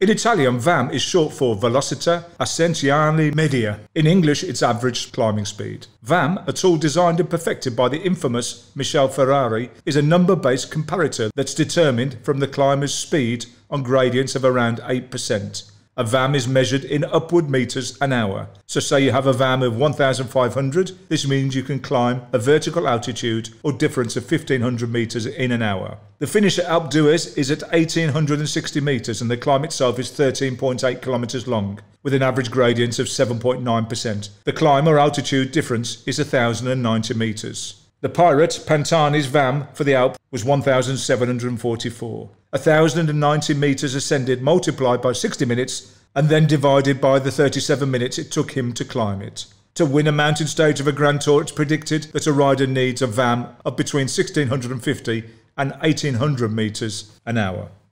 In Italian, VAM is short for Velocita ascensionale Media. In English, it's average climbing speed. VAM, a tool designed and perfected by the infamous Michel Ferrari, is a number based comparator that's determined from the climber's speed on gradients of around 8%. A VAM is measured in upward meters an hour. So say you have a VAM of 1,500, this means you can climb a vertical altitude or difference of 1,500 meters in an hour. The finish at Alp d'Huez is at 1,860 meters and the climb itself is 13.8 kilometers long, with an average gradient of 7.9%. The climb or altitude difference is 1,090 meters. The pirate Pantani's vam for the Alp was 1,744. 1,090 metres ascended, multiplied by 60 minutes, and then divided by the 37 minutes it took him to climb it. To win a mountain stage of a Grand Tour, it's predicted that a rider needs a VAM of between 1650 and 1800 metres an hour.